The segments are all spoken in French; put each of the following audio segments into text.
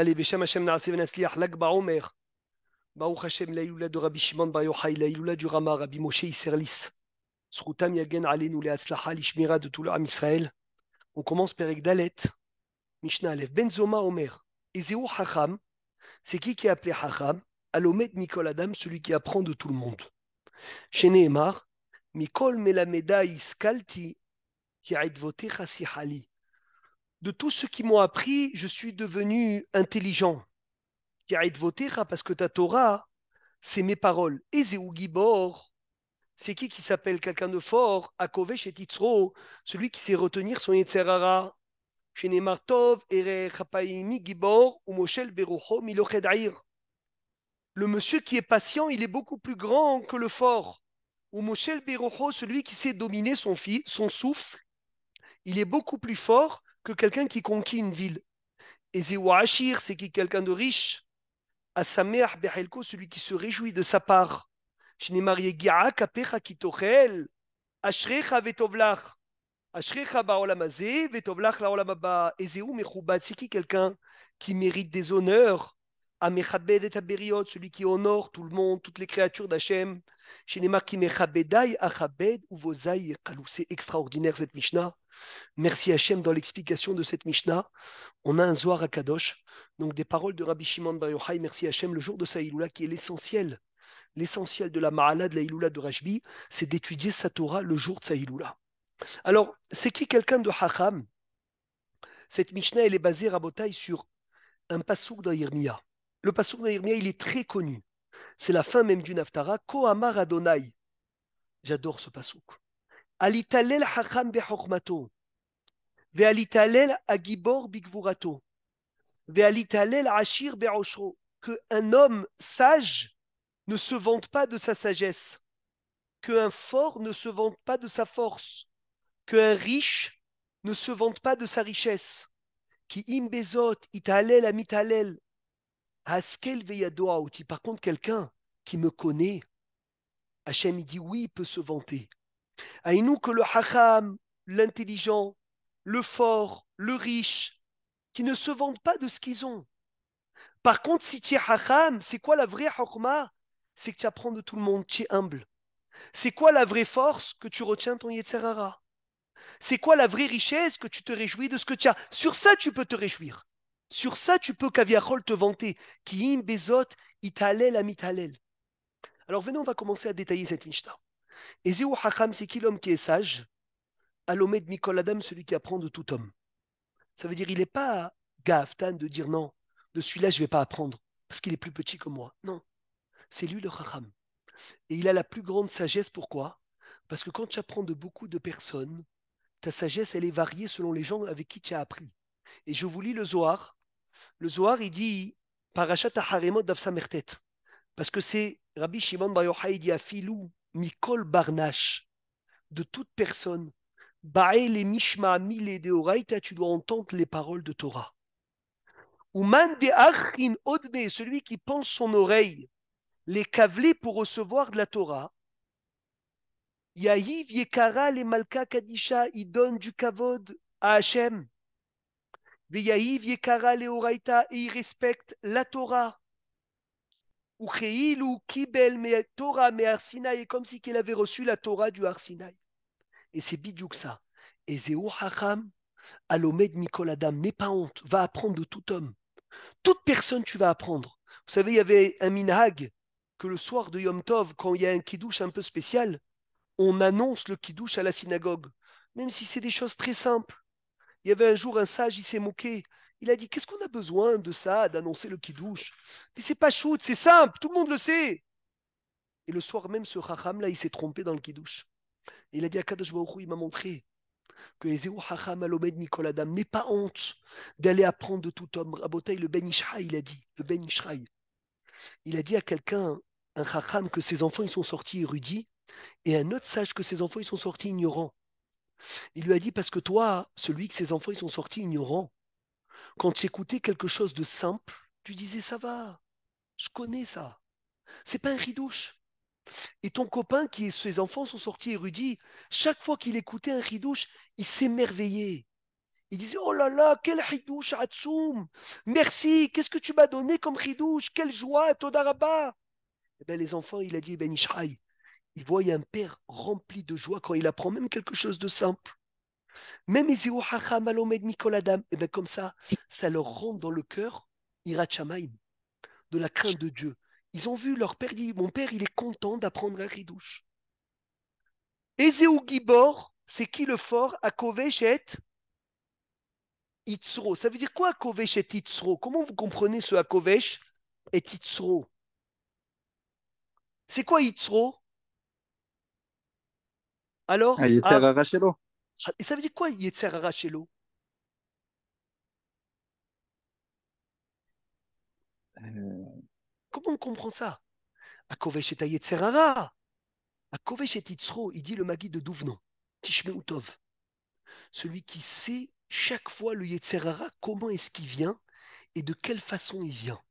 Allez, Bécham Hachem Naaseh Venasliach, Lag Baomer. Baruch Hachem, Laïloula de Rabbi Shimon Bar Yochai, Laïloula du Rama, Rabbi Moshe Isserlis. Srutam Yagen Alenu Lishmira de tout le Israël. On commence par Egdalet, Mishnah Ben Benzoma Omer. Ezeo Hacham, c'est qui qui est appelé Hacham Alomet Mikol Adam, celui qui apprend de tout le monde. Chez Nehemar, Mikol Melameda Iskalti, Chassi Hali, de tout ce qui m'ont appris, je suis devenu intelligent. Parce que ta Torah, c'est mes paroles. c'est qui qui s'appelle quelqu'un de fort Akovesh Titzro, celui qui sait retenir son Yetzerara. Gibor, Le monsieur qui est patient, il est beaucoup plus grand que le fort. Ou Moshel Berucho, celui qui sait dominer son, son souffle, il est beaucoup plus fort que quelqu'un qui conquit une ville. Et Zewashir, c'est qui quelqu'un de riche. A sa mère, celui qui se réjouit de sa part. Je n'ai marié Giaak, Apecha, Kitochel, Ashrecha, Vetovlach. Ashrecha, Baolamazé, Vetovlach, Laolamaba. Et Mechoubat, c'est qui quelqu'un qui mérite des honneurs. Mechabed et Beriot, celui qui honore tout le monde, toutes les créatures d'Hachem. Chez les marqué Mechabedai, Achabed, ou Vozai, C'est extraordinaire cette Mishnah. Merci Hachem dans l'explication de cette Mishnah. On a un Zohar à Kadosh, donc des paroles de Rabbi Shimon Bar Yochai. Merci Hachem le jour de sa qui est l'essentiel. L'essentiel de la Ma'ala, de la Iloula de Rajbi, c'est d'étudier sa Torah le jour de sa Alors, c'est qui quelqu'un de Hacham Cette Mishnah, elle est basée, Rabotai, sur un passouk de Le passouk de il est très connu. C'est la fin même du Naftara, Kohamar Adonai. J'adore ce passouk al italel hacham bechokmato, ve'al italel agibor bigvurato, ve'al italel ashir Que un homme sage ne se vante pas de sa sagesse, que un fort ne se vante pas de sa force, que un riche ne se vante pas de sa richesse, qui imbezot italel amitalel, askel veyadoaouti. Par contre, quelqu'un qui me connaît, Hachem, il dit oui, peut se vanter nous que le haram, l'intelligent, le fort, le riche, qui ne se vantent pas de ce qu'ils ont. Par contre, si tu es c'est quoi la vraie hokma C'est que tu apprends de tout le monde, tu es humble. C'est quoi la vraie force que tu retiens ton Yetzerara C'est quoi la vraie richesse que tu te réjouis de ce que tu as Sur ça, tu peux te réjouir. Sur ça, tu peux, Kaviarol, te vanter. Ki im bezot, italel Alors venez, on va commencer à détailler cette Mishnah. Et c'est qui l'homme qui est sage Alomé de Mikol Adam, celui qui apprend de tout homme. Ça veut dire, il n'est pas Gaftan de dire non, de celui-là, je ne vais pas apprendre, parce qu'il est plus petit que moi. Non, c'est lui le Chacham. Et il a la plus grande sagesse, pourquoi Parce que quand tu apprends de beaucoup de personnes, ta sagesse, elle est variée selon les gens avec qui tu as appris. Et je vous lis le Zohar. Le Zohar, il dit Parashat Haremot Samertet. Parce que c'est Rabbi Shimon Bar Yochai, Mikol Barnash, de toute personne, Bael et Mishma Mile de oraita, tu dois entendre les paroles de Torah. man de Achin Odne, celui qui pense son oreille, les cavelés pour recevoir de la Torah. Yahiv Yekara le Malka Kadisha, il donne du kavod à Hachem. Yahiv Yekara le Oraita, et il respecte la Torah. Kibel Torah et comme si qu'il avait reçu la Torah du Arsinaï. Et c'est Biduksa ça. Et Hacham, Alomed Mikol Adam, n'aie pas honte, va apprendre de tout homme. Toute personne, tu vas apprendre. Vous savez, il y avait un minhag que le soir de Yom Tov, quand il y a un kidouche un peu spécial, on annonce le kidouche à la synagogue, même si c'est des choses très simples. Il y avait un jour un sage, il s'est moqué. Il a dit Qu'est-ce qu'on a besoin de ça, d'annoncer le kidouche Mais c'est pas shoot, c'est simple, tout le monde le sait. Et le soir même, ce Racham là, il s'est trompé dans le kidouche. Il a dit à Kadosh Baruch il m'a montré que Ezehu Hacham Alomed Nicolas n'ait pas honte d'aller apprendre de tout homme. Rabotai, le Ben il a dit, le Ben Il a dit à quelqu'un, un Chacham, que ses enfants ils sont sortis érudits, et un autre sage que ses enfants ils sont sortis ignorants. Il lui a dit, parce que toi, celui que ses enfants ils sont sortis ignorants, quand tu écoutais quelque chose de simple, tu disais ça va, je connais ça. C'est pas un ridouche. Et ton copain, qui ses enfants sont sortis érudits, chaque fois qu'il écoutait un ridouche, il s'émerveillait. Il disait Oh là là, quel ridouche, Atsoum Merci, qu'est-ce que tu m'as donné comme ridouche Quelle joie, Todaraba Eh bien, les enfants, il a dit eh Ben Ishraï, il voyait un père rempli de joie quand il apprend même quelque chose de simple. Même Ezio Hacham, Alomed, et eh bien comme ça, ça leur rentre dans le cœur Irachamaim, de la crainte de Dieu. Ils ont vu leur père dit Mon père, il est content d'apprendre un ridouche. » Ezeo Gibor, c'est qui le fort à Koveshet Itzro. Ça veut dire quoi Kovesh Itzro Comment vous comprenez ce Kovesh et Itzro C'est quoi Itzro Alors ah, ah, et ça veut dire quoi, Yetserara chez l'eau Comment on comprend ça A Akovesh et Yetzerara. Akovesh et Itzro, il dit le magi de Douvenon, Tishmeutov. Celui qui sait chaque fois le Yetzerara, comment est-ce qu'il vient et de quelle façon il vient.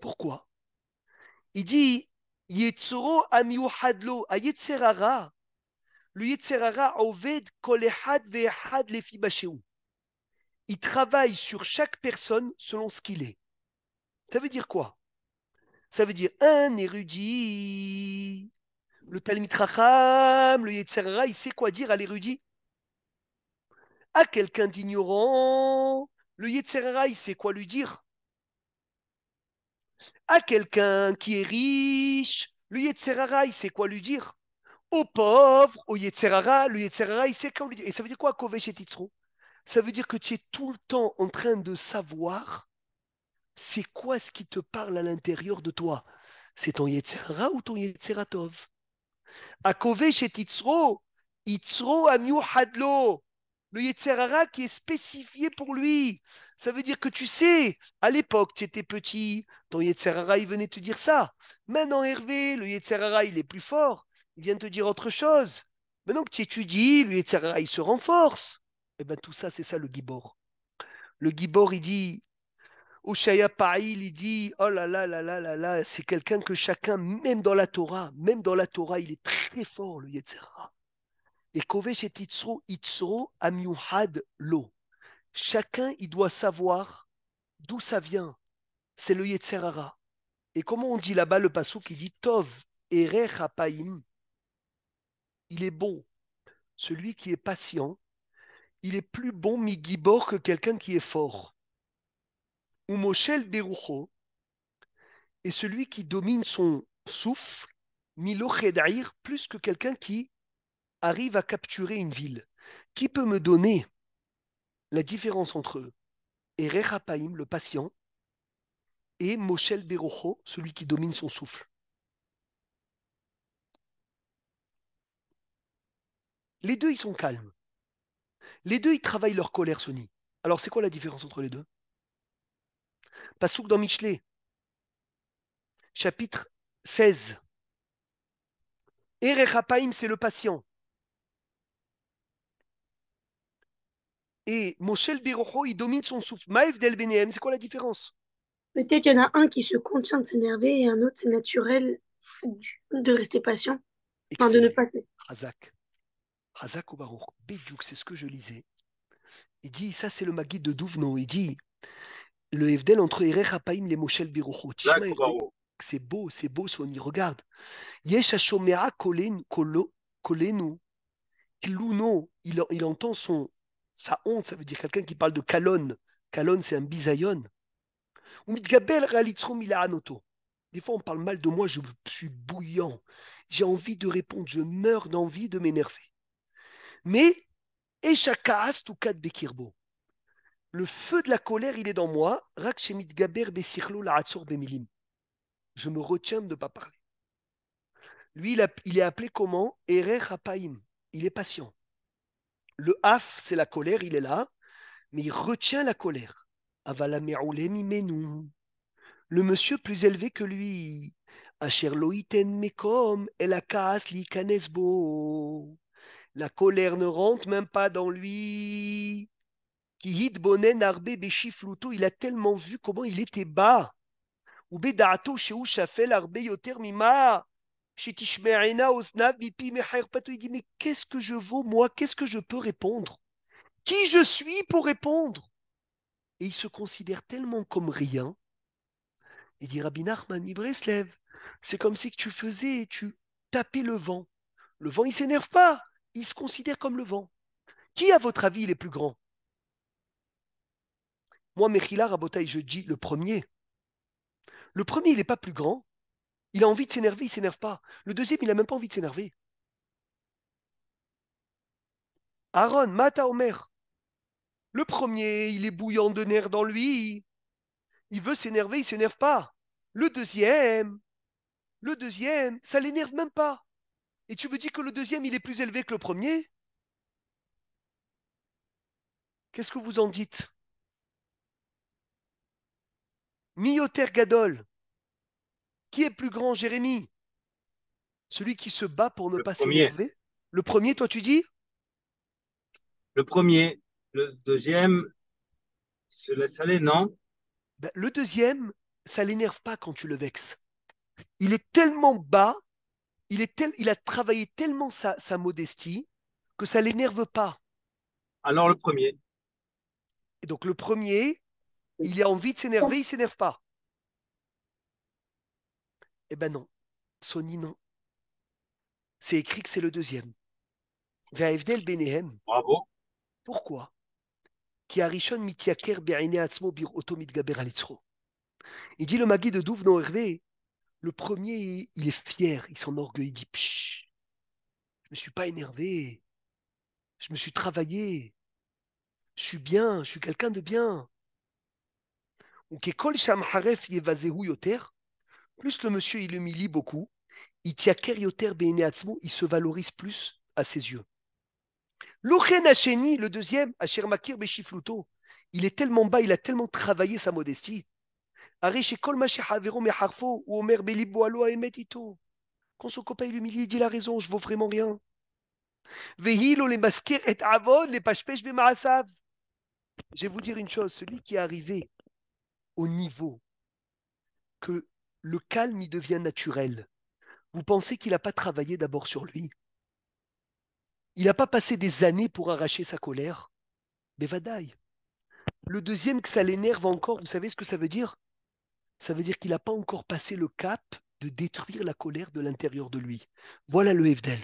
Pourquoi Il dit Yetzoro amiuhadlo, a Yetzerara, il travaille sur chaque personne selon ce qu'il est. Ça veut dire quoi Ça veut dire un érudit, le Talmud Racham, le Yitzhara, il sait quoi dire à l'érudit À quelqu'un d'ignorant, le Yitzhara, il sait quoi lui dire À quelqu'un qui est riche, le Yitzhara, il sait quoi lui dire au pauvre, au Yetzerara. Le Yetzerara, il sait quand Et ça veut dire quoi, Kovesh et Titsro Ça veut dire que tu es tout le temps en train de savoir c'est quoi ce qui te parle à l'intérieur de toi. C'est ton Yetzerara ou ton Yetzeratov À Kovesh et Titzro, Itzro Amiou Hadlo. Le Yetzerara qui est spécifié pour lui. Ça veut dire que tu sais, à l'époque, tu étais petit, ton Yetzerara, il venait te dire ça. Maintenant, Hervé, le Yetzerara, il est plus fort il vient te dire autre chose. Maintenant que tu étudies, lui, etc., il se renforce. Et eh bien tout ça, c'est ça le Gibor. Le Gibor, il dit, Oshaya Pa'il, il dit, oh là là là là là là, c'est quelqu'un que chacun, même dans la Torah, même dans la Torah, il est très fort, le Yetzera. Et Kovesh et Itzro, Itzro, Amiouhad, Lo. Chacun, il doit savoir d'où ça vient. C'est le Yetzerara. Et comment on dit là-bas le passou qui dit Tov, Pa'im il est bon. Celui qui est patient, il est plus bon migibor que quelqu'un qui est fort. Ou Moshel Berucho est celui qui domine son souffle, Milochedair, plus que quelqu'un qui arrive à capturer une ville. Qui peut me donner la différence entre eux le patient, et Moshel Berucho, celui qui domine son souffle Les deux, ils sont calmes. Les deux, ils travaillent leur colère, Sony. Alors, c'est quoi la différence entre les deux Passouk dans Michelet, chapitre 16. Erechapaim, c'est le patient. Et Moshel Birocho, il domine son souffle. Maïf Del c'est quoi la différence Peut-être qu'il y en a un qui se contient de s'énerver et un autre, c'est naturel de rester patient. Enfin, de ne pas. Hazak c'est ce que je lisais. Il dit, ça c'est le maguide de Douvno, il dit, le Evdel entre Erech Hapaim les Moshel Biruchot. C'est beau, c'est beau si on y regarde. Yesh Kolenu, il, il entend son, sa honte, ça veut dire quelqu'un qui parle de calonne calonne c'est un bisayon. Des fois, on parle mal de moi, je suis bouillant. J'ai envie de répondre, je meurs d'envie de m'énerver. Mais Eshakaas Tukat Bekirbo. Le feu de la colère, il est dans moi. Rakshemit Gaber Besirlo Laatsur Bemilim. Je me retiens de ne pas parler. Lui, il, est appelé comment Erer Hapaim. Il est patient. Le af c'est la colère, il est là, mais il retient la colère. Le monsieur plus élevé que lui, Asher Loiten Mekom, El la colère ne rentre même pas dans lui. il a tellement vu comment il était bas. Il dit Mais qu'est-ce que je vaux, moi Qu'est-ce que je peux répondre Qui je suis pour répondre Et il se considère tellement comme rien. Il dit Rabbi Nachman, c'est comme si tu faisais, tu tapais le vent. Le vent, il s'énerve pas il se considère comme le vent. Qui, à votre avis, il est plus grand Moi, Mechila Rabotaï, je dis le premier. Le premier, il n'est pas plus grand. Il a envie de s'énerver, il ne s'énerve pas. Le deuxième, il n'a même pas envie de s'énerver. Aaron, Mata Omer. Le premier, il est bouillant de nerfs dans lui. Il veut s'énerver, il ne s'énerve pas. Le deuxième, le deuxième, ça l'énerve même pas. Et tu me dis que le deuxième, il est plus élevé que le premier Qu'est-ce que vous en dites Mioter Gadol. Qui est plus grand, Jérémie Celui qui se bat pour ne pas s'énerver Le premier, toi, tu dis Le premier. Le deuxième, il se laisse aller, non ben, Le deuxième, ça l'énerve pas quand tu le vexes. Il est tellement bas il, est il a travaillé tellement sa, sa modestie que ça l'énerve pas. Alors le premier. Et donc le premier, il a envie de s'énerver, il s'énerve pas. Eh ben non, Sony non. C'est écrit que c'est le deuxième. benehem. Bravo. Pourquoi Il dit le magi de Douv, non Hervé, le premier, il est fier, il s'enorgueille, il dit Je ne me suis pas énervé, je me suis travaillé, je suis bien, je suis quelqu'un de bien. Plus le monsieur il humilie beaucoup, il il se valorise plus à ses yeux. le deuxième, il est tellement bas, il a tellement travaillé sa modestie, הרי Quand son copain l'humilie, dit la raison, je ne vaux vraiment rien. Vehilo les et avon les Je vais vous dire une chose, celui qui est arrivé au niveau que le calme y devient naturel, vous pensez qu'il n'a pas travaillé d'abord sur lui Il n'a pas passé des années pour arracher sa colère Bevadaï. Le deuxième, que ça l'énerve encore, vous savez ce que ça veut dire ça veut dire qu'il n'a pas encore passé le cap de détruire la colère de l'intérieur de lui. Voilà le Evdel.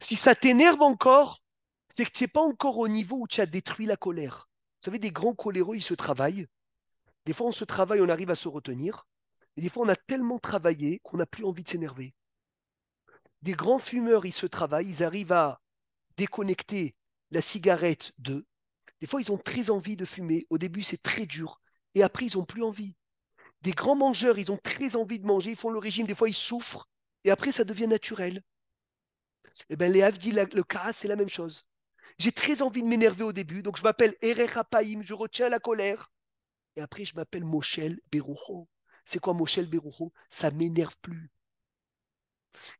Si ça t'énerve encore, c'est que tu n'es pas encore au niveau où tu as détruit la colère. Vous savez, des grands coléreux, ils se travaillent. Des fois, on se travaille, on arrive à se retenir. Et des fois, on a tellement travaillé qu'on n'a plus envie de s'énerver. Des grands fumeurs, ils se travaillent, ils arrivent à déconnecter la cigarette d'eux. Des fois, ils ont très envie de fumer. Au début, c'est très dur. Et après, ils n'ont plus envie des grands mangeurs, ils ont très envie de manger, ils font le régime, des fois ils souffrent, et après ça devient naturel. Eh bien, les dit le cas c'est la même chose. J'ai très envie de m'énerver au début, donc je m'appelle Erechapaim, je retiens la colère. Et après, je m'appelle Moshel Berucho. C'est quoi Moshel Berucho Ça m'énerve plus.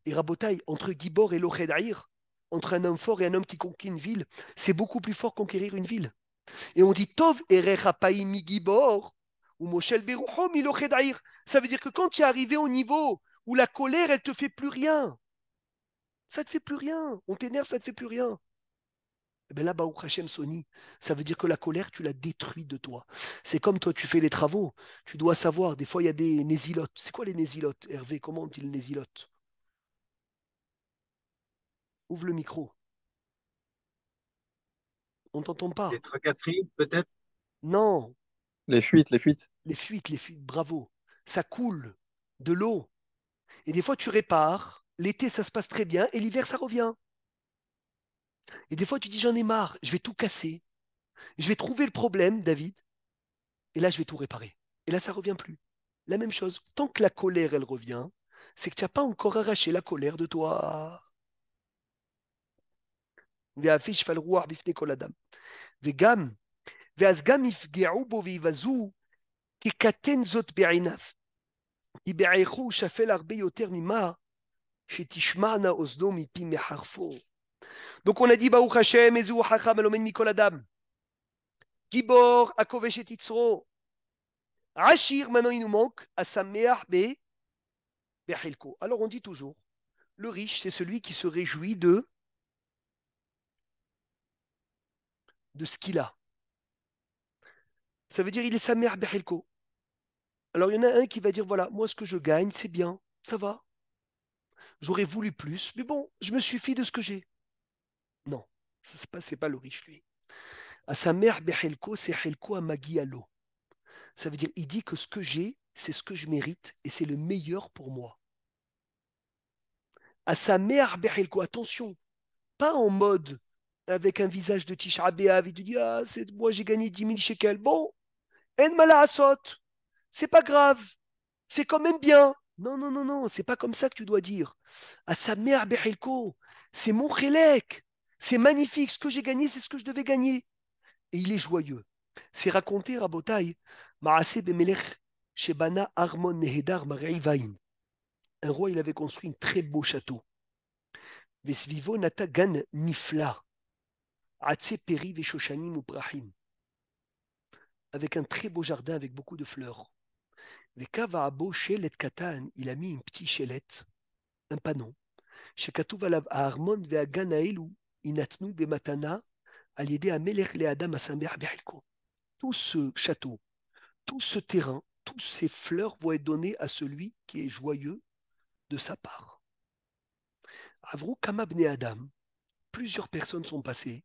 Et Rabotaï, entre Gibor et Lochedaïr, entre un homme fort et un homme qui conquiert une ville, c'est beaucoup plus fort conquérir une ville. Et on dit Tov Gibor ou Moshel oh, Ça veut dire que quand tu es arrivé au niveau où la colère, elle te fait plus rien, ça te fait plus rien. On t'énerve, ça te fait plus rien. Et eh bien là, Baruch Hashem Sony, ça veut dire que la colère, tu l'as détruis de toi. C'est comme toi, tu fais les travaux. Tu dois savoir, des fois, il y a des nésilotes. C'est quoi les nésilotes, Hervé Comment on dit les nésilotes Ouvre le micro. On t'entend pas. Des tracasseries, peut-être Non, les fuites, les fuites. Les fuites, les fuites, bravo. Ça coule, de l'eau. Et des fois, tu répares, l'été, ça se passe très bien, et l'hiver, ça revient. Et des fois, tu dis, j'en ai marre, je vais tout casser. Je vais trouver le problème, David, et là, je vais tout réparer. Et là, ça revient plus. La même chose, tant que la colère, elle revient, c'est que tu n'as pas encore arraché la colère de toi. ואז גם יפגעו בו ויבזו, כי קטן זאת בעיניו. כי בערכו הוא שפל הרבה יותר ממה שתשמענה אוזנו מפי מחרפו. Donc on a dit Baruch Hashem, Ezu Hacham, Elomen Mikol Adam. Gibor, Akovesh et Itzro. Rachir, maintenant il nous manque, Asameach Be, Bechelko. Alors on dit toujours, le riche, c'est celui qui se réjouit de, de ce qu'il a. Ça veut dire il est sa mère Berhelko. Alors il y en a un qui va dire voilà, moi ce que je gagne, c'est bien, ça va. J'aurais voulu plus, mais bon, je me suffis de ce que j'ai. Non, ce n'est pas, pas le riche, lui. À sa mère Berhelko c'est Helko Amagialo. Ça veut dire il dit que ce que j'ai, c'est ce que je mérite et c'est le meilleur pour moi. À sa mère Berhelko attention, pas en mode avec un visage de Tisha B'Av, il dit Ah, moi j'ai gagné 10 000 shekels. Bon, en c'est pas grave, c'est quand même bien. Non, non, non, non, c'est pas comme ça que tu dois dire. À sa mère c'est mon chélek, c'est magnifique, ce que j'ai gagné, c'est ce que je devais gagner. Et il est joyeux. C'est raconté à Shebana Armon Nehedar Un roi, il avait construit un très beau château. Vesvivo Gan Nifla, Atse Peri Veshoshanim Ubrahim avec un très beau jardin avec beaucoup de fleurs. le Kava beau Katan, il a mis une petite chelette, un panneau. Chez Katuvalav à Armon, ve à inatnu de matana, à l'idée à Melech à Adam à Tout ce château, tout ce terrain, toutes ces fleurs vont être données à celui qui est joyeux de sa part. Avrou Kamab Adam, plusieurs personnes sont passées,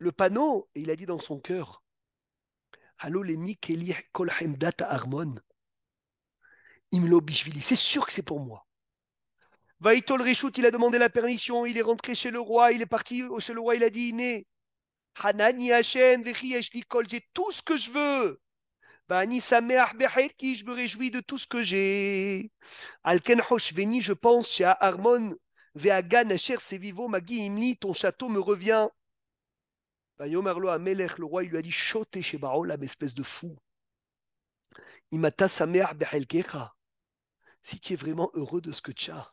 le panneau et il a dit dans son cœur Allô, les Mikeli Kolhemdat Harmon. Imlo c'est sûr que c'est pour moi. Vaitol Rishut, il a demandé la permission, il est rentré chez le roi, il est parti chez le roi, il a dit Né, Hanani Hashem, Kol, j'ai tout ce que je veux. Bani qui je me réjouis de tout ce que j'ai. Alken veni je pense, à Harmon, Veagan c'est Sevivo, Magi imli ton château me revient. Bah, Yomarlo Melech, le roi, il lui a dit Choté chez Baolam, espèce de fou. Imata Sameach Behelkecha. Si tu es vraiment heureux de ce que tu as.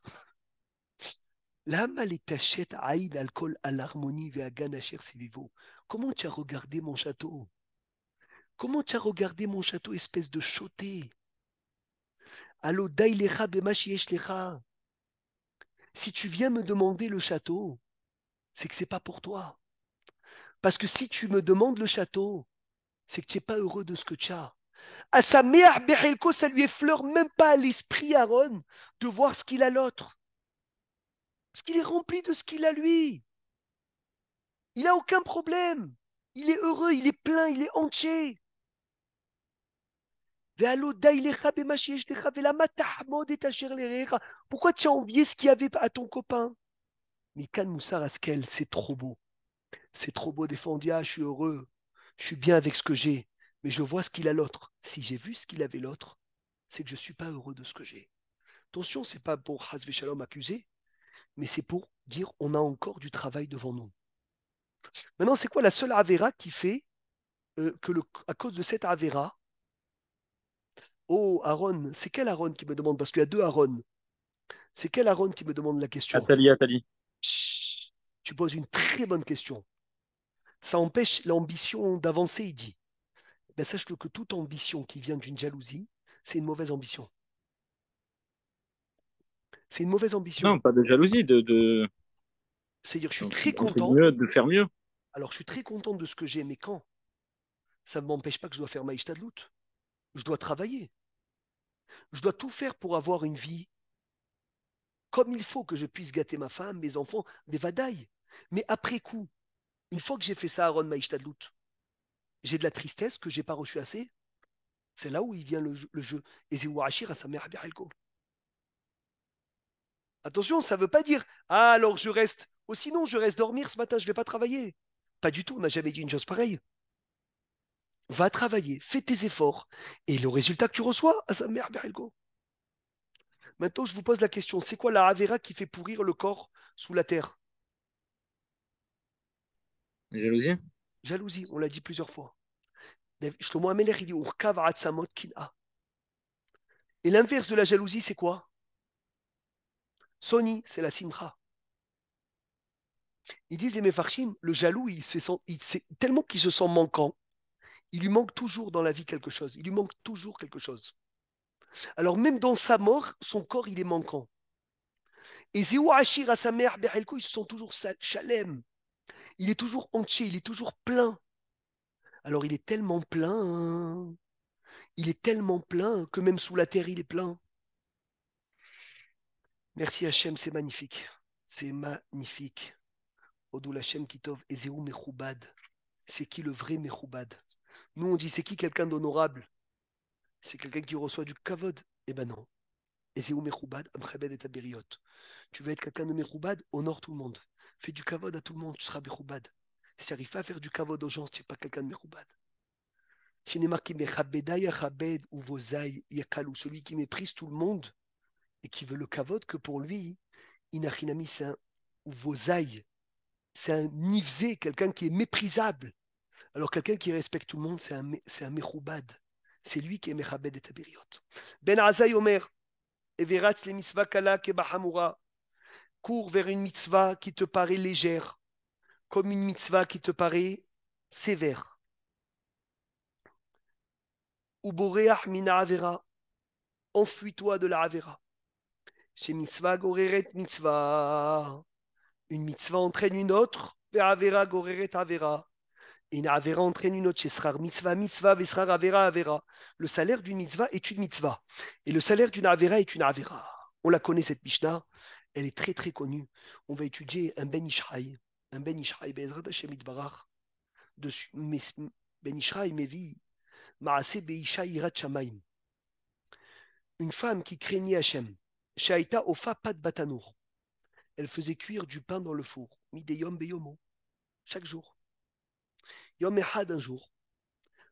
L'âme les tachettes aïd alcool à l'harmonie et à ganacher Comment tu as regardé mon château Comment tu as regardé mon château, espèce de choté Allo dailecha Si tu viens me demander le château, c'est que c'est pas pour toi. Parce que si tu me demandes le château, c'est que tu n'es pas heureux de ce que tu as. À sa mère, Berelko, ça lui effleure même pas à l'esprit Aaron de voir ce qu'il a l'autre. Parce qu'il est rempli de ce qu'il a lui. Il n'a aucun problème. Il est heureux, il est plein, il est entier. Pourquoi tu as envié ce qu'il y avait à ton copain Mais Khan Moussa, Raskel, c'est trop beau c'est trop beau défendia, je suis heureux, je suis bien avec ce que j'ai, mais je vois ce qu'il a l'autre. Si j'ai vu ce qu'il avait l'autre, c'est que je ne suis pas heureux de ce que j'ai. Attention, c'est pas pour Hasve Shalom accuser, mais c'est pour dire on a encore du travail devant nous. Maintenant, c'est quoi la seule Avera qui fait euh, que, le, à cause de cette Avera, oh Aaron, c'est quel Aaron qui me demande Parce qu'il y a deux Aaron. C'est quel Aaron qui me demande la question Atali, Atali. tu poses une très bonne question ça empêche l'ambition d'avancer, il dit. Ben, Sache-le que toute ambition qui vient d'une jalousie, c'est une mauvaise ambition. C'est une mauvaise ambition. Non, pas de jalousie, de. de... C'est-à-dire, je suis très content. de faire mieux. Alors, je suis très content de ce que j'ai, mais quand Ça ne m'empêche pas que je dois faire ma Ishtadlout. Je dois travailler. Je dois tout faire pour avoir une vie comme il faut que je puisse gâter ma femme, mes enfants, mes vadailles. Mais après coup, une fois que j'ai fait ça, Aaron Maïchtadlout, j'ai de la tristesse que j'ai pas reçu assez. C'est là où il vient le, jeu. Et rachir à sa mère Attention, ça ne veut pas dire Ah, alors je reste. Ou oh, sinon, je reste dormir ce matin, je ne vais pas travailler. Pas du tout, on n'a jamais dit une chose pareille. Va travailler, fais tes efforts. Et le résultat que tu reçois, à sa mère Berelgo. Maintenant, je vous pose la question c'est quoi la Avera qui fait pourrir le corps sous la terre Jalousie Jalousie, on l'a dit plusieurs fois. Et l'inverse de la jalousie, c'est quoi Sony, c'est la simcha. Ils disent les Mefarshim, le jaloux, il se sent, il, tellement qu'il se sent manquant, il lui manque toujours dans la vie quelque chose. Il lui manque toujours quelque chose. Alors même dans sa mort, son corps, il est manquant. Et Zéou Ashir à sa mère, il ils se sent toujours chalem. Il est toujours entier, il est toujours plein. Alors il est tellement plein, il est tellement plein que même sous la terre, il est plein. Merci Hachem, c'est magnifique. C'est magnifique. Odou Hachem Kitov, Ezeu Mechoubad. C'est qui le vrai Mechoubad Nous, on dit c'est qui quelqu'un d'honorable C'est quelqu'un qui reçoit du kavod Eh ben non. Ezeu Mechoubad, Amchabed et Tu veux être quelqu'un de mechubad? Honore tout le monde. Fais du kavod à tout le monde, tu seras Bechoubad. Si tu n'arrives pas à faire du kavod aux gens, tu n'es pas quelqu'un de Bechoubad. celui qui méprise tout le monde et qui veut le kavod que pour lui, Inachinami, c'est un ou c'est un nivzé, quelqu'un qui est méprisable. Alors quelqu'un qui respecte tout le monde, c'est un, c'est un C'est lui qui est Mechabed et Tabiriot. Ben Azaï Omer, Everat le Misvakala Kebahamura cours vers une mitzvah qui te paraît légère, comme une mitzvah qui te paraît sévère. Uboreach mina avera, enfuis-toi de la avera. Chez mitzvah goreret mitzvah, une mitzvah entraîne une autre, avera goreret avera. Une avera entraîne une autre, srar mitzvah mitzvah vesrar avera avera. Le salaire d'une mitzvah est une mitzvah, et le salaire d'une avera est une avera. On la connaît cette Mishnah elle est très très connue. On va étudier un Ben Ishraï, un Ben Ishraï, Bezrat ben Hashem Barach, Ben Ishraï Mevi, Maase beishai Irat Shamaim. Une femme qui craignait Hachem, Shaita Ofa Pat Batanour. Elle faisait cuire du pain dans le four, Mideyom Beyomo, chaque jour. Yom Ehad un jour.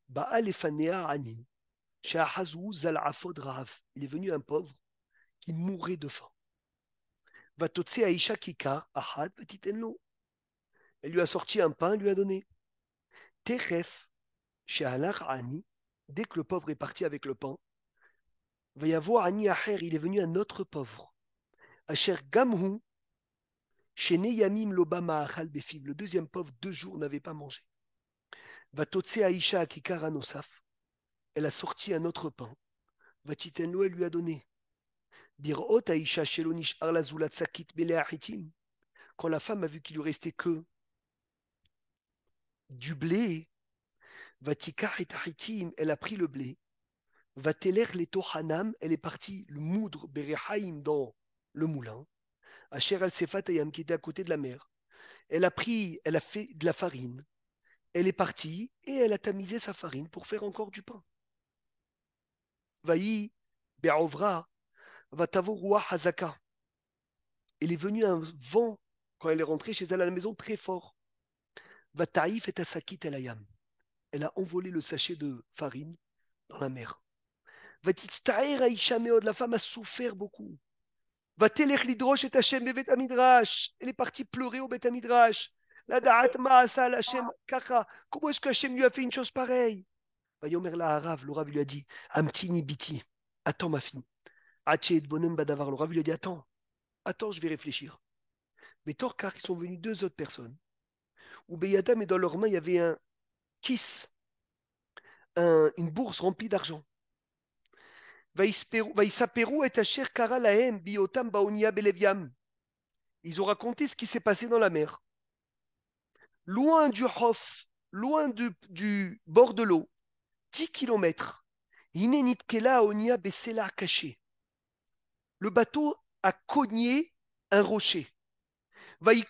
Baal Efanea Ani, Shahazou Zalafod Rav. Il est venu un pauvre qui mourait de faim. Va Aisha Kikar, Ahad, ah, Petitenlo. Elle lui a sorti un pain, elle lui a donné. Teref, chez Ani, dès que le pauvre est parti avec le pain, va y avoir Ani Aher, il est venu un autre pauvre. Acher Gamhu, chez Neyamim Lobama Achal Befib, le deuxième pauvre, deux jours n'avait pas mangé. Va Aisha Akikar Anosaf, elle a sorti un autre pain. Vatitenlo, elle lui a donné. Quand la femme a vu qu'il lui restait que du blé, elle a pris le blé. t'eler les elle est partie le moudre dans le moulin. Asher al qui était à côté de la mer. Elle a pris, elle a fait de la farine. Elle est partie et elle a tamisé sa farine pour faire encore du pain. Vaï be'ovra elle Il est venu un vent quand elle est rentrée chez elle à la maison très fort. et Elle a envolé le sachet de farine dans la mer. la femme a souffert beaucoup. Lidrosh et Amidrash. Elle est partie pleurer au Bet Amidrash. La Hashem Kaka. Comment est-ce que lui a fait une chose pareille Vayomer la lui a dit Amti nibiti. Attends ma fille. Badavar, le vu lui a dit Attends, attends, je vais réfléchir. Mais Torkar, ils sont venus deux autres personnes. Où Beyadam, et dans leurs mains, il y avait un kiss, une bourse remplie d'argent. Ils ont raconté ce qui s'est passé dans la mer. Loin du Hof, loin du, bord de l'eau, 10 kilomètres, Inenit Kela Onia Besela caché le bateau a cogné un rocher. Le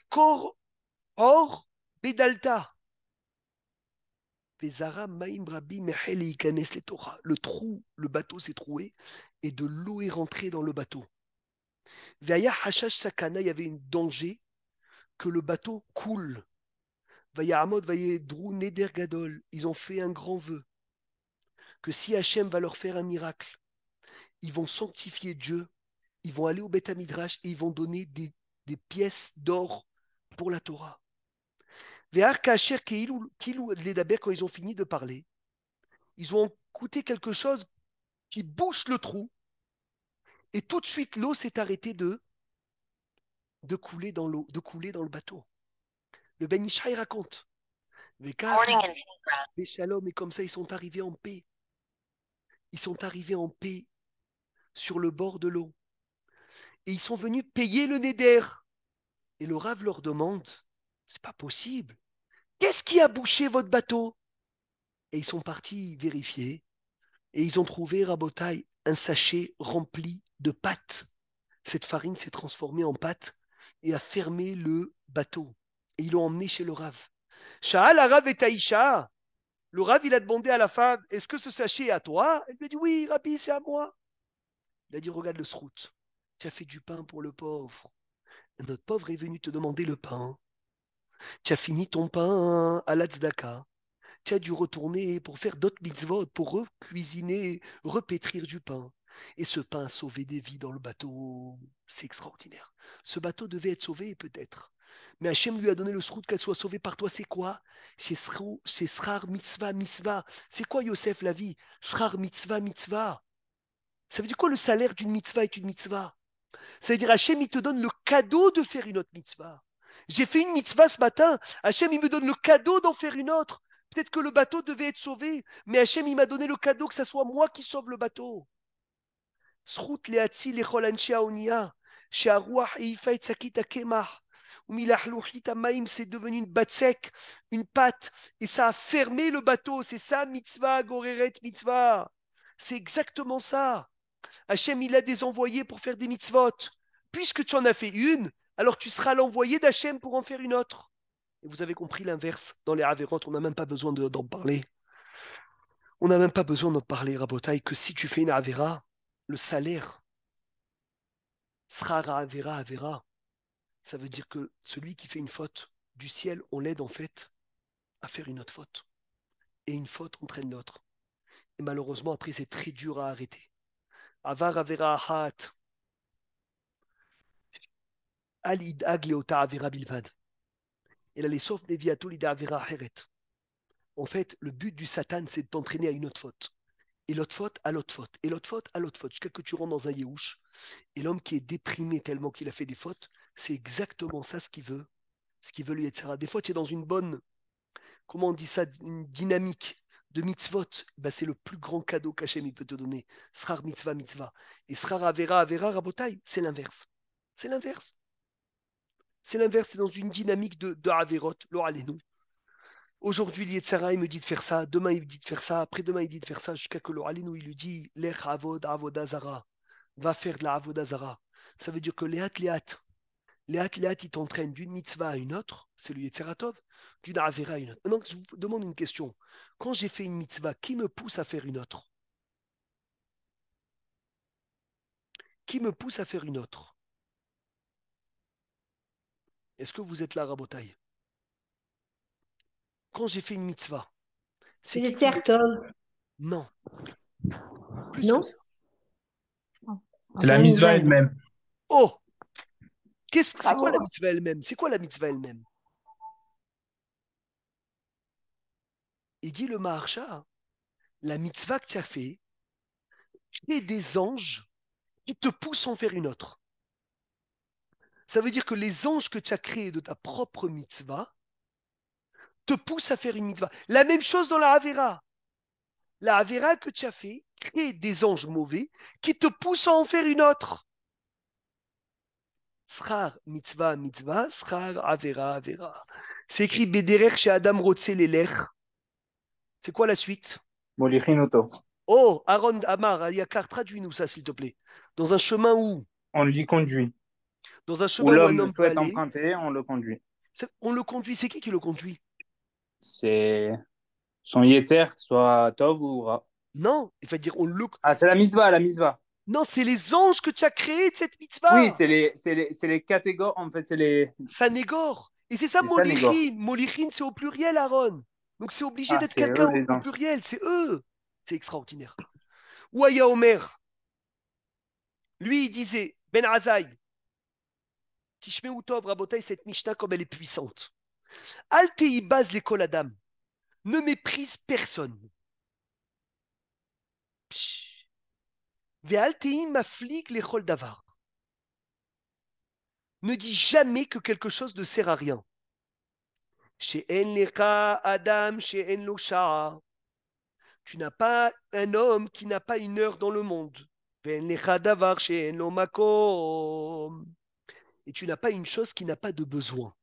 trou, le bateau s'est troué et de l'eau est rentrée dans le bateau. Vaya sakana, il y avait une danger que le bateau coule. Ils ont fait un grand vœu que si Hachem va leur faire un miracle, ils vont sanctifier Dieu ils vont aller au Beth et ils vont donner des, pièces d'or pour la Torah. Quand ils ont fini de parler, ils ont écouté quelque chose qui bouche le trou, et tout de suite l'eau s'est arrêtée de, de couler dans l'eau, de couler dans le bateau. Le Ben raconte. Les shalom, et comme ça, ils sont arrivés en paix. Ils sont arrivés en paix sur le bord de l'eau et ils sont venus payer le Neder. Et le Rave leur demande C'est pas possible. Qu'est-ce qui a bouché votre bateau Et ils sont partis vérifier et ils ont trouvé, Rabotaille, un sachet rempli de pâte. Cette farine s'est transformée en pâte et a fermé le bateau. Et ils l'ont emmené chez le Rav. Sha'al Rav à Aïcha. Le Rav, il a demandé à la femme Est-ce que ce sachet est à toi Elle lui a dit Oui, Rabbi, c'est à moi. Il a dit Regarde le sroute. Tu as fait du pain pour le pauvre. Notre pauvre est venu te demander le pain. Tu as fini ton pain à l'Azdaka. Tu as dû retourner pour faire d'autres mitzvot, pour recuisiner, repétrir du pain. Et ce pain a sauvé des vies dans le bateau. C'est extraordinaire. Ce bateau devait être sauvé, peut-être. Mais Hachem lui a donné le srout qu'elle soit sauvée par toi. C'est quoi C'est srar mitzvah mitzvah. C'est quoi, Yosef, la vie Srar mitzvah mitzvah. Ça veut dire quoi le salaire d'une mitzvah est une mitzvah c'est-à-dire, Hachem, il te donne le cadeau de faire une autre mitzvah. J'ai fait une mitzvah ce matin. Hachem, il me donne le cadeau d'en faire une autre. Peut-être que le bateau devait être sauvé, mais Hachem, il m'a donné le cadeau que ce soit moi qui sauve le bateau. E c'est devenu une batte sec, une pâte et ça a fermé le bateau. C'est ça, mitzvah, goreret, mitzvah. C'est exactement ça. Hachem, il a des envoyés pour faire des mitzvot. Puisque tu en as fait une, alors tu seras l'envoyé d'Hachem pour en faire une autre. Et vous avez compris l'inverse. Dans les Averot, on n'a même pas besoin d'en parler. On n'a même pas besoin d'en parler, Rabotaï, que si tu fais une Avera, le salaire sera Avera Avera. Ça veut dire que celui qui fait une faute du ciel, on l'aide en fait à faire une autre faute. Et une faute entraîne l'autre. Et malheureusement, après, c'est très dur à arrêter heret. En fait, le but du Satan, c'est de t'entraîner à une autre faute. Et l'autre faute à l'autre faute. Et l'autre faute à l'autre faute. Jusqu'à que tu rentres dans un yéhouch. Et l'homme qui est déprimé tellement qu'il a fait des fautes, c'est exactement ça ce qu'il veut. Ce qu'il veut lui, être. Des fois, tu es dans une bonne, comment on dit ça, une dynamique de mitzvot, bah, c'est le plus grand cadeau qu'Hachem peut te donner. Srar mitzvah mitzvah. Et srar avera avera rabotai, c'est l'inverse. C'est l'inverse. C'est l'inverse, c'est dans une dynamique de, de averot, alenu. Aujourd'hui, l'yetzara, il me dit de faire ça, demain, il me dit de faire ça, après-demain, il dit de faire ça, jusqu'à que l'oraleno, il lui dit, l'ech avod avodazara, va faire de la avodazara. Ça veut dire que léat léat, les athlètes, ils t'entraînent d'une mitzvah à une autre, c'est le Yetzeratov, d'une avera à une autre. Maintenant, je vous demande une question. Quand j'ai fait une mitzvah, qui me pousse à faire une autre Qui me pousse à faire une autre Est-ce que vous êtes la Rabotaille Quand j'ai fait une mitzvah, c'est le Non. non. Ah. C'est la ah, mitzvah elle-même. Oh c'est quoi la mitzvah elle-même C'est quoi la mitzvah elle-même Il dit le Maharsha, la mitzvah que tu as fait, c'est des anges qui te poussent à en faire une autre. Ça veut dire que les anges que tu as créés de ta propre mitzvah te poussent à faire une mitzvah. La même chose dans la Havera. La Havera que tu as fait crée des anges mauvais qui te poussent à en faire une autre. Srar mitzvah mitzvah, srar avera avera. C'est écrit Bederech chez Adam C'est quoi la suite Oh, Aaron Amar, Yakar, traduis-nous ça, s'il te plaît. Dans un chemin où On lui conduit. Dans un chemin où, l'homme un homme peut on le conduit. C'est... On le conduit, c'est qui qui le conduit C'est son yeter soit Tov ou Ra. Non, il faut dire on le. Ah, c'est la misva, la misva. Non, c'est les anges que tu as créés de cette mitzvah. Oui, c'est les, catégories, en fait, c'est les... Sanégor. Et c'est ça, Molichin. Molichin, c'est au pluriel, Aaron. Donc c'est obligé ah, d'être quelqu'un au pluriel, c'est eux. C'est extraordinaire. Ouaya Omer, lui, il disait, Ben Azaï, Tishme Utov, cette Mishnah, comme elle est puissante. Altei base l'école Adam. Ne méprise personne. Psh. Ne dis jamais que quelque chose ne sert à rien. Adam, Tu n'as pas un homme qui n'a pas une heure dans le monde. Et tu n'as pas une chose qui n'a pas de besoin.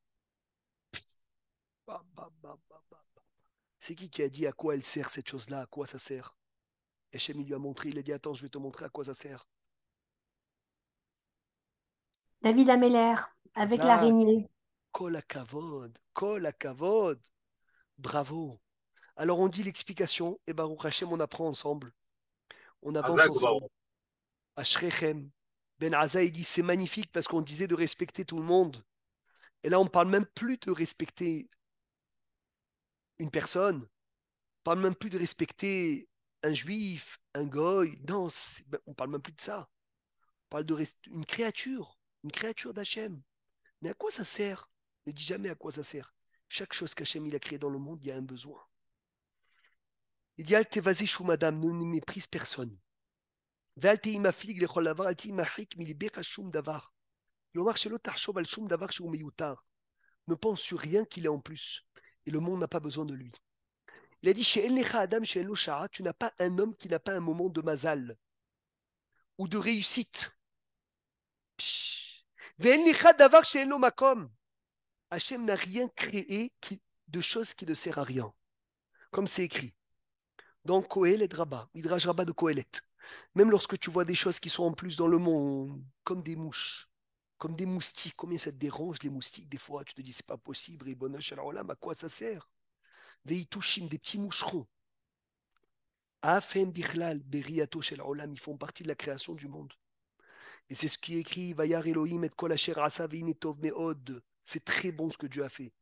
C'est qui qui a dit à quoi elle sert cette chose-là, à quoi ça sert Hachem, il lui a montré, il a dit Attends, je vais te montrer à quoi ça sert. David Ameller, avec l'araignée. Kol Kavod, Bravo. Alors on dit l'explication, et Baruch Hachem, on apprend ensemble. On avance ensemble. Ben Aza, dit C'est magnifique parce qu'on disait de respecter tout le monde. Et là, on ne parle même plus de respecter une personne, on ne parle même plus de respecter un juif, un goy, non, ben, on parle même plus de ça. On parle de une créature, une créature d'Hachem. Mais à quoi ça sert Ne dis jamais à quoi ça sert. Chaque chose qu'Hachem il a créée dans le monde, il y a un besoin. Il dit Alte chou madame, ne méprise personne. davar. davar Ne pense sur rien qu'il est en plus. Et le monde n'a pas besoin de lui. Il a dit chez Adam, chez tu n'as pas un homme qui n'a pas un moment de mazal ou de réussite. chez Makom. Hachem n'a rien créé de choses qui ne sert à rien. Comme c'est écrit dans et Rabba, Midrash Rabba de Kohelet. Même lorsque tu vois des choses qui sont en plus dans le monde, comme des mouches, comme des moustiques, combien ça te dérange les moustiques des fois Tu te dis c'est pas possible, et bonne à quoi ça sert des des petits moucherons, Afen Bichlal, Beriato Shel Olam, ils font partie de la création du monde. Et c'est ce qui est écrit Vayar Elohim et Kol Asher Tov Meod. C'est très bon ce que Dieu a fait.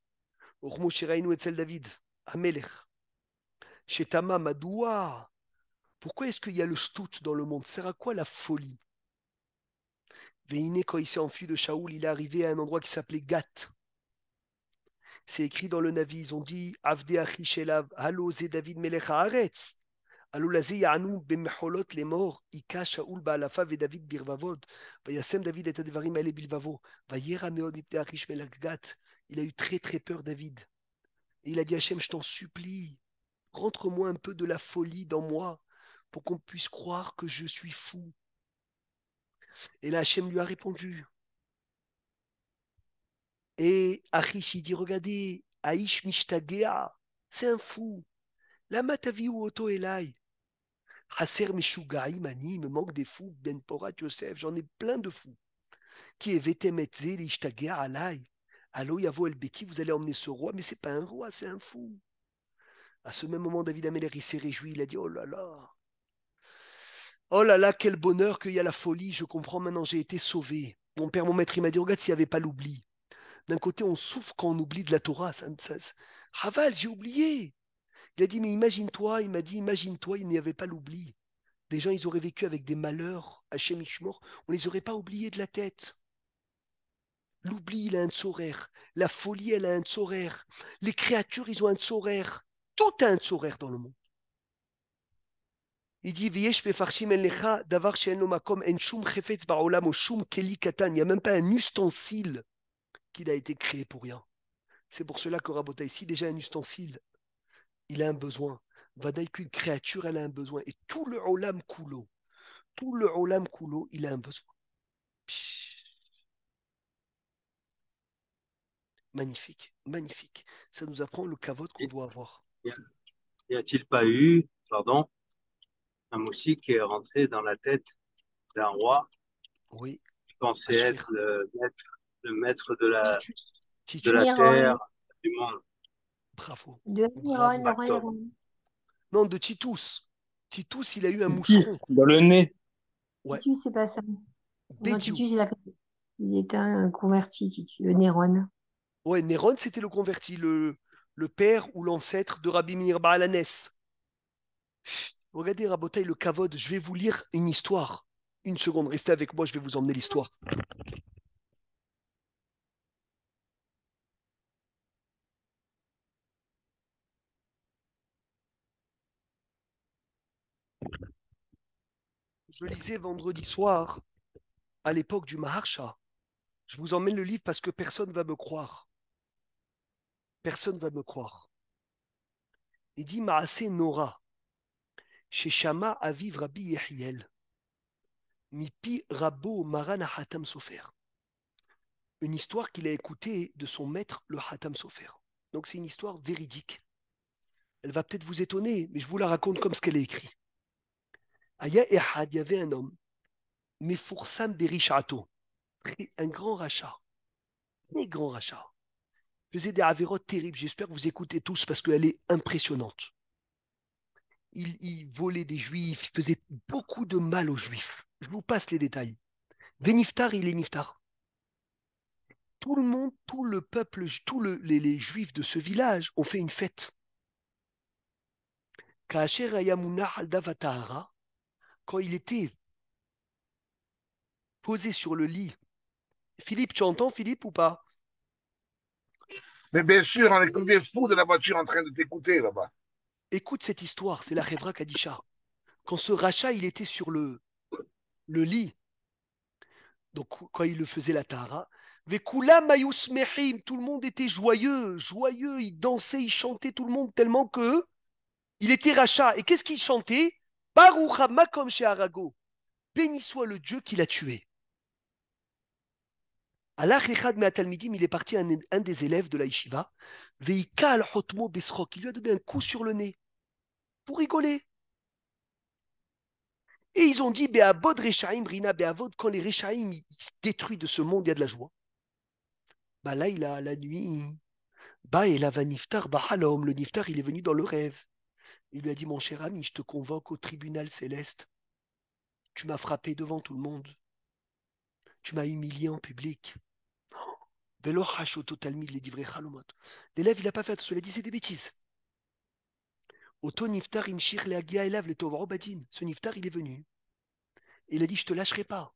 Ormo Sherainu et Sel David, Amelech. Shetama madua Pourquoi est-ce qu'il y a le stout dans le monde Sert à quoi la folie Veine, quand il s'est enfui de Shaoul, il est arrivé à un endroit qui s'appelait Gath. C'est écrit dans le Navi, ils ont dit Avde Achishelav, Halo David Aretz, Melech Haaretz. Les morts, Ika Shaul Baalafa et David Birvavod, Vayasem David et Advarim Ale Bilvavo, Vayera Meod Achish Melagdat. Il a eu très très peur, David. Et il a dit Hachem, je t'en supplie, rentre-moi un peu de la folie dans moi pour qu'on puisse croire que je suis fou. Et là, Hachem lui a répondu et Achish, dit Regardez, Aish Mishtagea, c'est un fou. Lama ou Oto Elai. Hasser Mishougaï, mani, il me manque des fous, Ben Porat Yosef, j'en ai plein de fous. Qui est Vetemetze, Ishtagea Alai. Allo Yavo El vous allez emmener ce roi, mais c'est pas un roi, c'est un fou. À ce même moment, David Améler, s'est réjoui, il a dit Oh là là Oh là là, quel bonheur qu'il y a la folie, je comprends maintenant, j'ai été sauvé. Mon père, mon maître, il m'a dit Regarde s'il n'y avait pas l'oubli. D'un côté, on souffre quand on oublie de la Torah. Ça, Raval, j'ai oublié. Il a dit, mais imagine-toi, il m'a dit, imagine-toi, il n'y avait pas l'oubli. Des gens, ils auraient vécu avec des malheurs à on ne les aurait pas oubliés de la tête. L'oubli, il a un tsoraire. La folie, elle a un tsoraire. Les créatures, ils ont un tsoraire. Tout a un tsoraire dans le monde. Il dit, Il n'y a même pas un ustensile qu'il a été créé pour rien. C'est pour cela que Rabota, ici, déjà un ustensile, il a un besoin. Vadaï qu'une créature, elle a un besoin. Et tout le Olam Kulo, tout le Olam Kulo, il a un besoin. Magnifique, magnifique. Ça nous apprend le cavote qu'on doit avoir. Y a-t-il pas eu, pardon, un moustique qui est rentré dans la tête d'un roi Oui. Qui pensait être le maître le maître de la, de la terre, hein. du monde. Bravo. De Néron Non, de Titus. Titus, il a eu un mousseron. Dans le nez. Titus, c'est pas ça. Non, Titus, il, a... il était un converti, le Néron. Ouais, Néron, c'était le converti, le, le père ou l'ancêtre de Rabbi Meir Baalanes. Regardez, Raboteil le cavode je vais vous lire une histoire. Une seconde, restez avec moi, je vais vous emmener l'histoire. Je lisais vendredi soir, à l'époque du Maharsha. Je vous emmène le livre parce que personne ne va me croire. Personne va me croire. Il dit Maase Nora, chez Shama Aviv Rabbi Yehiel, Mipi Rabo marana Hatam Sofer. Une histoire qu'il a écoutée de son maître, le Hatam Sofer. Donc c'est une histoire véridique. Elle va peut-être vous étonner, mais je vous la raconte comme ce qu'elle est écrite. Aya Ehad, il y avait un homme, Mefoursam Berishato, un grand rachat, un grand rachat, faisait des avérotes terribles. J'espère que vous écoutez tous parce qu'elle est impressionnante. Il, volait des juifs, il faisait beaucoup de mal aux juifs. Je vous passe les détails. Veniftar, il est Niftar. Tout le monde, tout le peuple, tous les, juifs de ce village ont fait une fête quand il était posé sur le lit. Philippe, tu entends Philippe ou pas Mais bien sûr, on est comme des fous de la voiture en train de t'écouter là-bas. Écoute cette histoire, c'est la dit Kadisha. Quand ce rachat, il était sur le, le lit, donc quand il le faisait la tara, Vekula Mayus tout le monde était joyeux, joyeux, il dansait, il chantait tout le monde tellement que il était rachat. Et qu'est-ce qu'il chantait Baruch Makom chez béni soit le Dieu qui l'a tué. Allah Echad Meatalmidim, il est parti un, un des élèves de la Yeshiva, Veikal Hotmo Besrok, il lui a donné un coup sur le nez, pour rigoler. Et ils ont dit, Be'abod Rechaim, Rina Be'avod, quand les Rechaim se détruisent de ce monde, il y a de la joie. Bah là, il a la nuit. Bah, et la va Niftar, Bahalom, le Niftar, il est venu dans le rêve. Il lui a dit, mon cher ami, je te convoque au tribunal céleste. Tu m'as frappé devant tout le monde. Tu m'as humilié en public. L'élève, il n'a pas fait attention, il a dit, c'est des bêtises. niftar le Ce niftar, il est venu. il a dit, je te lâcherai pas.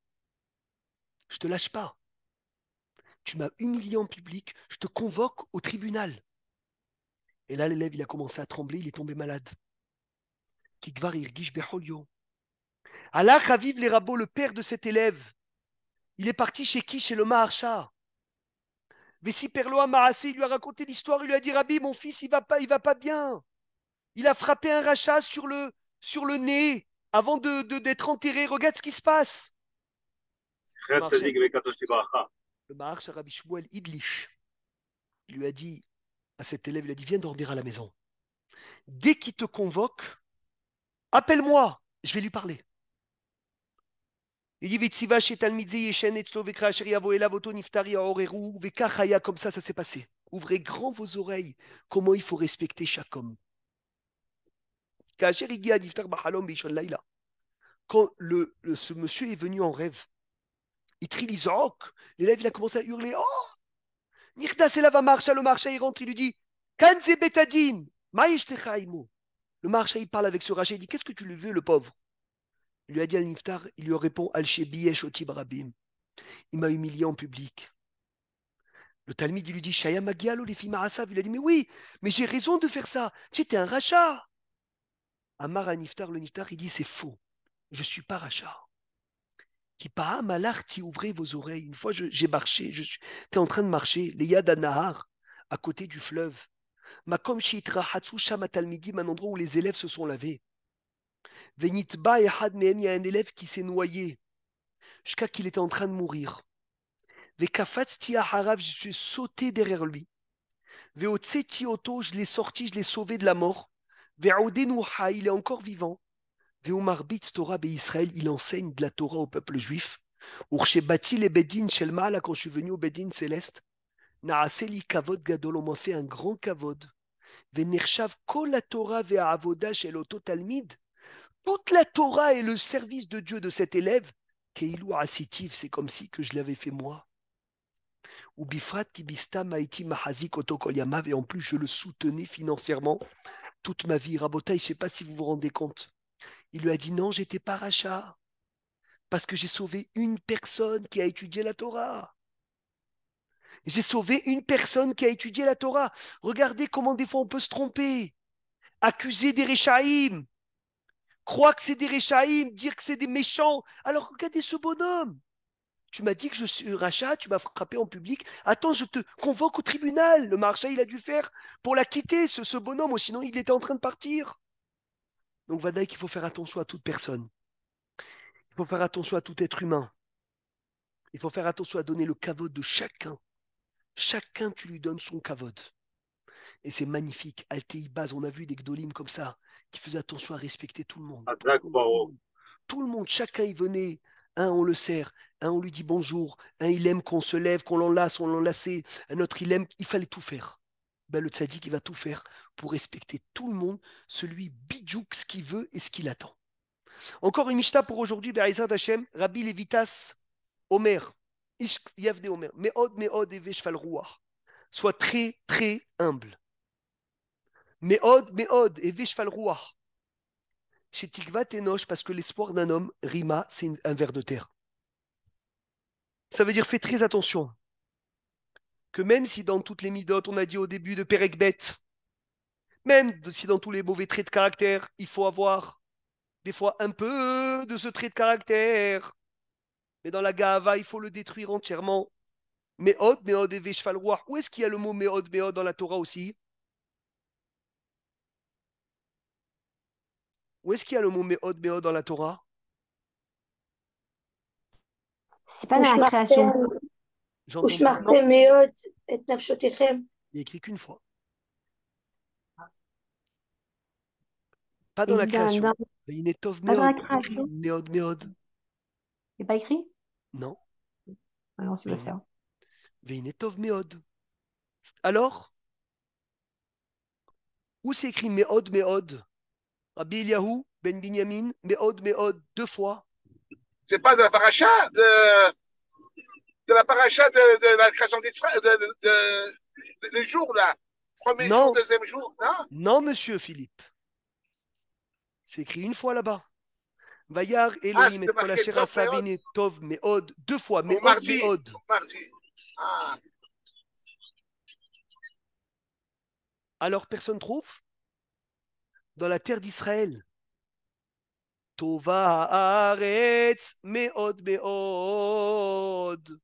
Je te lâche pas. Tu m'as humilié en public, je te convoque au tribunal. Et là, l'élève, il a commencé à trembler, il est tombé malade. Kikvar Irgish Beholio. Allah ravive les rabots, le père de cet élève, il est parti chez qui Chez le Maharsha. si Perloa Mahassé, il lui a raconté l'histoire, il lui a dit Rabbi, mon fils, il va pas, il va pas bien. Il a frappé un rachat sur le, sur le nez avant d'être de, d'être enterré. Regarde ce qui se passe. Le Maharsha, Rabbi Shmuel Idlish, il lui a dit à cet élève, il a dit, viens dormir à la maison. Dès qu'il te convoque, appelle-moi, je vais lui parler. comme ça, ça s'est passé. Ouvrez grand vos oreilles, comment il faut respecter chaque homme. Quand le, ce monsieur est venu en rêve, il l'élève il a commencé à hurler, oh le marcha, il rentre, il lui dit Kanze Le marcha, il parle avec ce rachat, il dit Qu'est-ce que tu lui veux, le pauvre Il lui a dit al Niftar, il lui répond al rabim. Il m'a humilié en public. Le Talmud, il lui dit Shaya Magialo, les Il a dit Mais oui, mais j'ai raison de faire ça. J'étais un rachat. Amar à Niftar, le Niftar, il dit C'est faux. Je ne suis pas rachat. Qui pas malarti, ouvrez vos oreilles. Une fois, j'ai marché, je suis en train de marcher, les Yadanahar, à côté du fleuve. Ma Shitra Hatsu midi, un endroit où les élèves se sont lavés. Venit et Hadmehem, il y a un élève qui s'est noyé, jusqu'à qu'il était en train de mourir. Vekafatsti Harav, je suis sauté derrière lui. Veotseti Oto, je l'ai sorti, je l'ai sauvé de la mort. Veodenu il est encore vivant. Veumarbitz Torah Israël, il enseigne de la Torah au peuple juif. b'Ati les Bedin Shelma, là quand je suis venu au Bedin céleste, Naaseli Kavod Gadol, on m'a fait un grand Kavod. Venershav Kol la Torah avoda Shel Talmid. Toute la Torah et le service de Dieu de cet élève, Keilou Asitiv, c'est comme si que je l'avais fait moi. Ou Bifrat Kibista Maiti Mahazik yamav et en plus je le soutenais financièrement toute ma vie. Rabotai, je ne sais pas si vous vous rendez compte. Il lui a dit non, j'étais pas rachat, parce que j'ai sauvé une personne qui a étudié la Torah. J'ai sauvé une personne qui a étudié la Torah. Regardez comment des fois on peut se tromper. Accuser des Réchaïm, croire que c'est des Réchaïm, dire que c'est des méchants. Alors regardez ce bonhomme. Tu m'as dit que je suis rachat, tu m'as frappé en public. Attends, je te convoque au tribunal. Le marchand, il a dû faire pour quitter ce, ce bonhomme, sinon il était en train de partir. Donc, Vadaï qu'il faut faire attention à toute personne. Il faut faire attention à tout être humain. Il faut faire attention à donner le cavode de chacun. Chacun, tu lui donnes son cavode. Et c'est magnifique. Baz, on a vu des gdolim comme ça, qui faisaient attention à respecter tout le monde. Tout le monde, chacun y venait. Un, on le sert. Un, on lui dit bonjour. Un, il aime qu'on se lève, qu'on l'enlace, on l'enlaçait. Un autre, il aime. Il fallait tout faire ben, le tzaddik, il va tout faire pour respecter tout le monde, celui bijouk ce qu'il veut et ce qu'il attend. Encore une mishta pour aujourd'hui, Berizat Hashem, Rabbi Levitas, Omer, Ishk Yavne Omer, Meod Meod Eveshfal Rouar. Sois très, très humble. Meod Meod Eveshfal Rouar. Chez Tikva Tenoch, parce que l'espoir d'un homme, Rima, c'est un ver de terre. Ça veut dire fais très attention que même si dans toutes les midotes, on a dit au début de Perekbet, même si dans tous les mauvais traits de caractère, il faut avoir des fois un peu de ce trait de caractère. Mais dans la Gahava, il faut le détruire entièrement. mais Meod et Veshfalroir. Où est-ce qu'il y a le mot mais Méod dans la Torah aussi Où est-ce qu'il y a le mot Meod, Méod dans la Torah C'est pas dans la création. Il écrit qu'une fois. Pas dans la création. Pas dans Meod, création. Ah il n'est pas écrit Non. Alors tu vas faire. Alors Où c'est écrit Meod, Meod Rabbi Ben Binyamin, Meod, Meod, deux fois. C'est pas de la paracha de de la paracha de, la création d'Israël, de, les jours là. Premier jour, deuxième jour, non Non, monsieur Philippe. C'est écrit une fois là-bas. Vayar Elohim ah, et Kol Tov Meod, deux fois, Meod, Meod. Ah. Alors personne trouve Dans la terre d'Israël. Tova Aretz Meod Meod.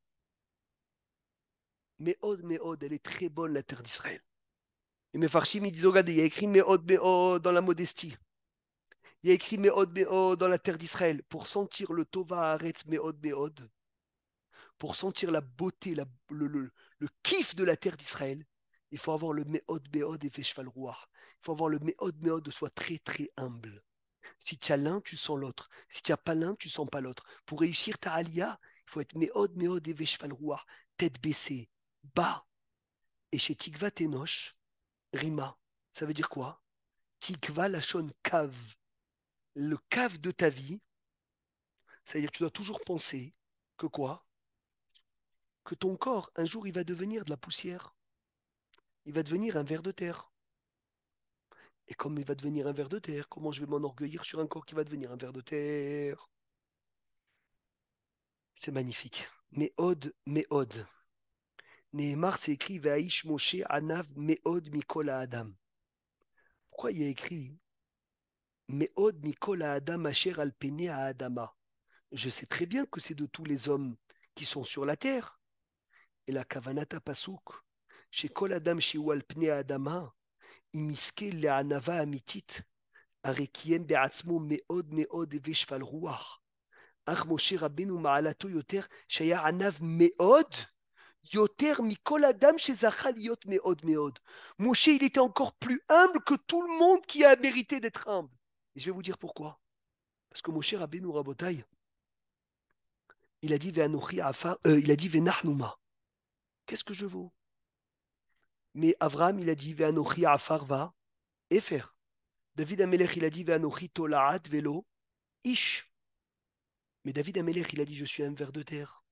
Meod, Meod, elle est très bonne, la terre d'Israël. Et mes ils disent, oh, regardez, il y a écrit Meod, Meod dans la modestie. Il y a écrit Meod, Meod dans la terre d'Israël. Pour sentir le Tova Aretz, Meod, Meod, pour sentir la beauté, le, le, kiff de la terre d'Israël, il faut avoir le Meod, Meod et roi. » Il faut avoir le Meod, Meod, soit très, très humble. Si tu as l'un, tu sens l'autre. Si tu n'as pas l'un, tu sens pas l'autre. Pour réussir ta alia, il faut être Meod, Meod et roi Tête baissée, Ba. Et chez Tikva Tenosh, Rima, ça veut dire quoi Tikva Lachon cave. Le cave de ta vie, c'est-à-dire que tu dois toujours penser que quoi Que ton corps, un jour, il va devenir de la poussière. Il va devenir un ver de terre. Et comme il va devenir un ver de terre, comment je vais m'enorgueillir sur un corps qui va devenir un ver de terre C'est magnifique. Mais Ode, mais Ode. Nehemar, s'écrit écrit Vaish Moshe Anav Meod Mikola Adam. Pourquoi il y a écrit Meod Mikola Adam Asher Alpene Adama Je sais très bien que c'est de tous les hommes qui sont sur la terre. Et la Kavanata Pasuk, chez Kol Adam Shiu Alpene Adama, Imiske Le Anava Amitit, Arekiem Beatzmo Meod Meod Veshval Ruach. Ach Moshe Rabbeinu Maalato Yoter Shaya Anav Meod. Yoter Mikol Adam chez Zachaliot Meod Meod. Moshe, il était encore plus humble que tout le monde qui a mérité d'être humble. Et je vais vous dire pourquoi. Parce que Moshe nous Rabotai, il a dit euh, il a dit Qu'est-ce que je vaux Mais Avram, il a dit Veanochi Afarva Efer. David Amelech, il a dit Veanochi Tolaat Velo Ish. Mais David Amelech, il a dit Je suis un ver de terre.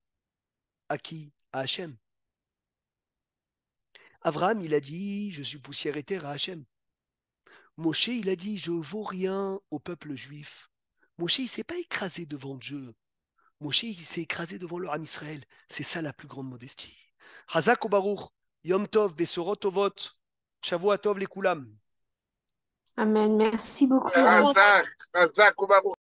À qui à Hachem. il a dit Je suis poussière et terre à Hachem. Moshe, il a dit Je vaux rien au peuple juif. Moshe, il s'est pas écrasé devant Dieu. Moshe, il s'est écrasé devant le à Israël. C'est ça la plus grande modestie. Amen. Merci beaucoup.